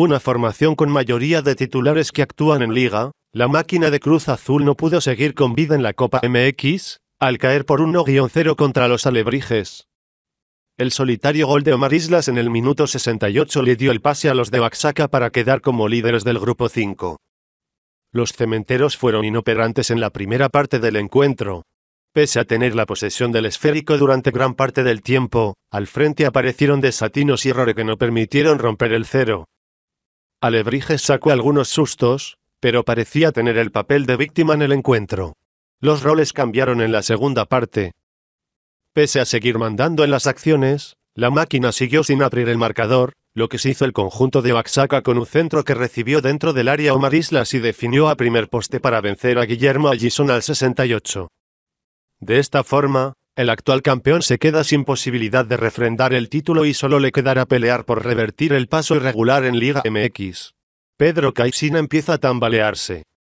Una formación con mayoría de titulares que actúan en liga, la máquina de Cruz Azul no pudo seguir con vida en la Copa MX, al caer por 1-0 contra los alebrijes. El solitario gol de Omar Islas en el minuto 68 le dio el pase a los de Oaxaca para quedar como líderes del grupo 5. Los cementeros fueron inoperantes en la primera parte del encuentro. Pese a tener la posesión del esférico durante gran parte del tiempo, al frente aparecieron desatinos y errores que no permitieron romper el cero. Alebrijes sacó algunos sustos, pero parecía tener el papel de víctima en el encuentro. Los roles cambiaron en la segunda parte. Pese a seguir mandando en las acciones, la máquina siguió sin abrir el marcador, lo que se hizo el conjunto de Oaxaca con un centro que recibió dentro del área Omar Islas y definió a primer poste para vencer a Guillermo Allison al 68. De esta forma, el actual campeón se queda sin posibilidad de refrendar el título y solo le quedará pelear por revertir el paso irregular en Liga MX. Pedro Caixina empieza a tambalearse.